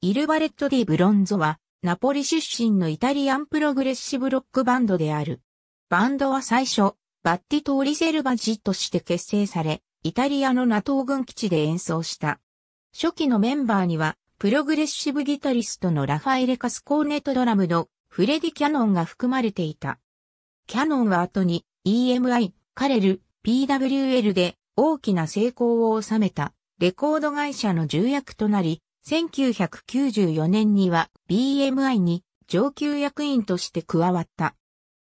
イルバレット・ディ・ブロンゾは、ナポリ出身のイタリアンプログレッシブロックバンドである。バンドは最初、バッティ・トーリ・セルバジとして結成され、イタリアのナトー軍基地で演奏した。初期のメンバーには、プログレッシブギタリストのラファエレ・カスコーネとドラムのフレディ・キャノンが含まれていた。キャノンは後に EMI、カレル、PWL で大きな成功を収めたレコード会社の重役となり、1994年には BMI に上級役員として加わった。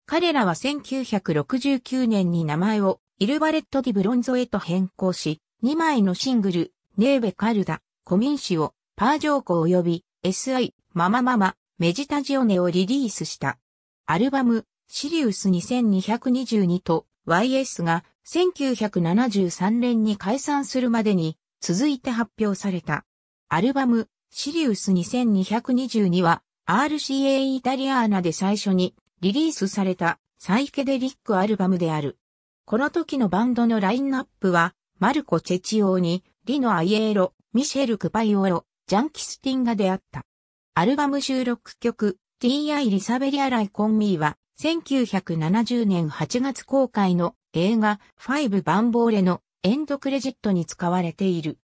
彼らは1969年に名前をイルバレット・ディ・ブロンゾへと変更し、2枚のシングル、ネーベ・カルダ、コミンシオ、パージョーコ及び SI、ママママ、メジタジオネをリリースした。アルバム、シリウス2222と YS が1973年に解散するまでに続いて発表された。アルバム、シリウス2222は、RCA イタリアーナで最初にリリースされたサイケデリックアルバムである。この時のバンドのラインナップは、マルコ・チェチオーニ、リノ・アイエーロ、ミシェル・クパイオロ、ジャンキスティンが出会った。アルバム収録曲、T.I. リサベリアライコンミーは、1970年8月公開の映画、ファイブ・バンボーレのエンドクレジットに使われている。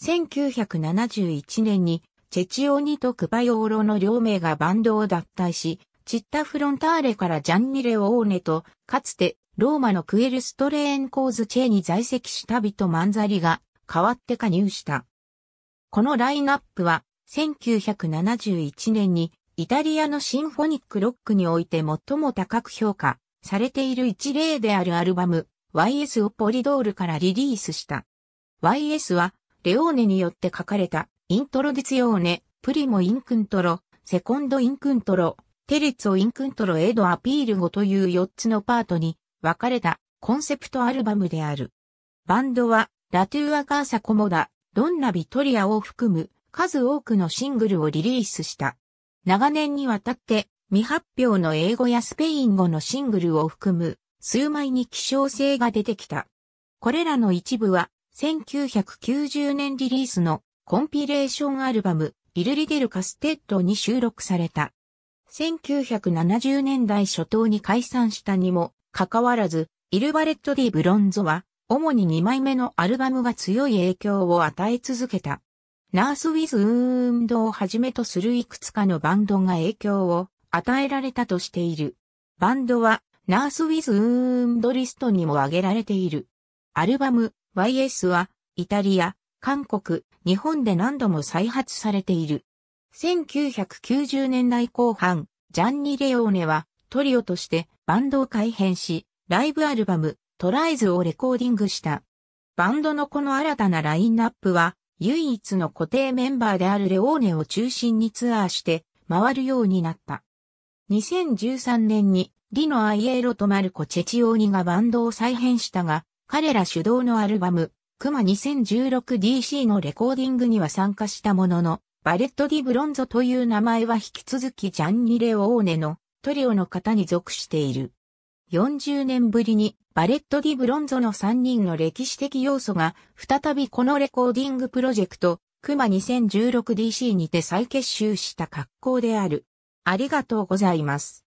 1971年にチェチオニとクバヨーロの両名がバンドを脱退し、チッタフロンターレからジャンニレオーネと、かつてローマのクエルストレーンコーズチェに在籍したビト・マンザリが代わって加入した。このラインナップは1971年にイタリアのシンフォニックロックにおいて最も高く評価されている一例であるアルバム YS をポリドールからリリースした。YS はレオーネによって書かれた、イントロディツヨーネ、プリモインクントロ、セコンドインクントロ、テレツオインクントロエドアピール語という4つのパートに分かれたコンセプトアルバムである。バンドは、ラトゥーアカーサコモダ、ドンナビトリアを含む数多くのシングルをリリースした。長年にわたって未発表の英語やスペイン語のシングルを含む数枚に希少性が出てきた。これらの一部は1990年リリースのコンピレーションアルバム、イルリデル・カステッドに収録された。1970年代初頭に解散したにもかかわらず、イルバレット・ディ・ブロンゾは、主に2枚目のアルバムが強い影響を与え続けた。ナース・ウィズ・ウンドをはじめとするいくつかのバンドが影響を与えられたとしている。バンドは、ナース・ウィズ・ウンドリストにも挙げられている。アルバム、YS は、イタリア、韓国、日本で何度も再発されている。1990年代後半、ジャンニ・レオーネは、トリオとしてバンドを改編し、ライブアルバム、トライズをレコーディングした。バンドのこの新たなラインナップは、唯一の固定メンバーであるレオーネを中心にツアーして、回るようになった。2013年に、リノ・アイエーロとマルコ・チェチオーニがバンドを再編したが、彼ら主導のアルバム、クマ 2016DC のレコーディングには参加したものの、バレット・ディ・ブロンゾという名前は引き続きジャンニレ・オーネのトリオの方に属している。40年ぶりにバレット・ディ・ブロンゾの3人の歴史的要素が再びこのレコーディングプロジェクト、クマ 2016DC にて再結集した格好である。ありがとうございます。